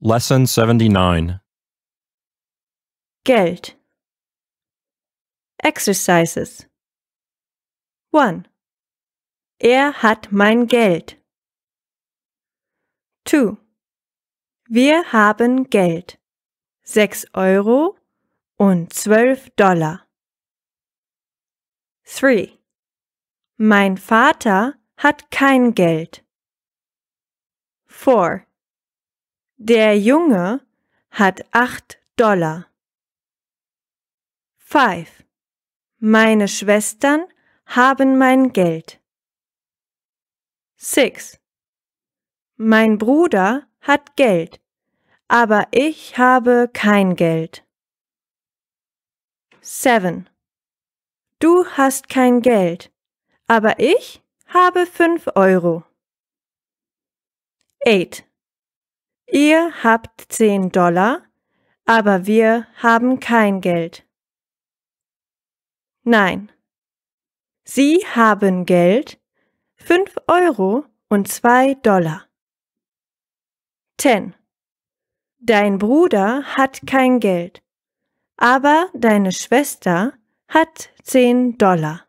Lesson 79 Geld Exercises 1. Er hat mein Geld. 2. Wir haben Geld. 6 Euro und 12 Dollar. 3. Mein Vater hat kein Geld. 4. Der Junge hat acht Dollar. Five. Meine Schwestern haben mein Geld. Six. Mein Bruder hat Geld, aber ich habe kein Geld. Seven. Du hast kein Geld, aber ich habe fünf Euro. Eight. Ihr habt 10 Dollar, aber wir haben kein Geld. Nein. Sie haben Geld, 5 Euro und 2 Dollar. 10. Dein Bruder hat kein Geld, aber deine Schwester hat 10 Dollar.